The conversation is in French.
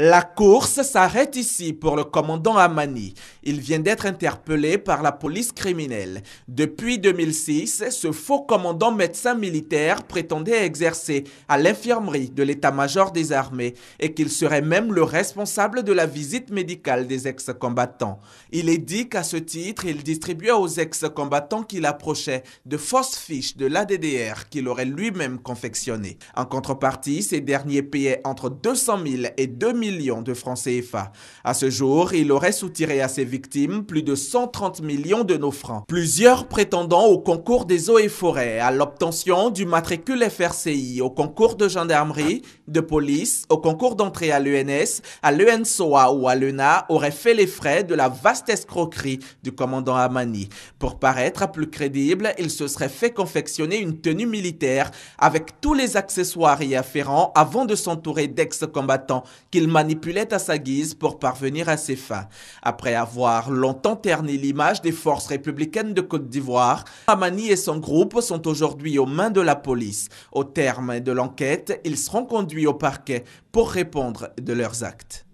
La course s'arrête ici pour le commandant Amani. Il vient d'être interpellé par la police criminelle. Depuis 2006, ce faux commandant médecin militaire prétendait exercer à l'infirmerie de l'état-major des armées et qu'il serait même le responsable de la visite médicale des ex-combattants. Il est dit qu'à ce titre, il distribuait aux ex-combattants qu'il approchait de fausses fiches de l'ADDR qu'il aurait lui-même confectionnées. En contrepartie, ces derniers payaient entre 200 000 et 2 000 millions de francs CFA. À ce jour, il aurait soutiré à ses victimes plus de 130 millions de nos francs. Plusieurs prétendants au concours des eaux et forêts, à l'obtention du matricule FRCI, au concours de gendarmerie, de police, au concours d'entrée à l'ENS, à l'ENSOA ou à l'ENA auraient fait les frais de la vaste escroquerie du commandant Amani. Pour paraître plus crédible, il se serait fait confectionner une tenue militaire avec tous les accessoires y afférents avant de s'entourer d'ex-combattants qu'il il manipulait à sa guise pour parvenir à ses fins. Après avoir longtemps terni l'image des forces républicaines de Côte d'Ivoire, Amani et son groupe sont aujourd'hui aux mains de la police. Au terme de l'enquête, ils seront conduits au parquet pour répondre de leurs actes.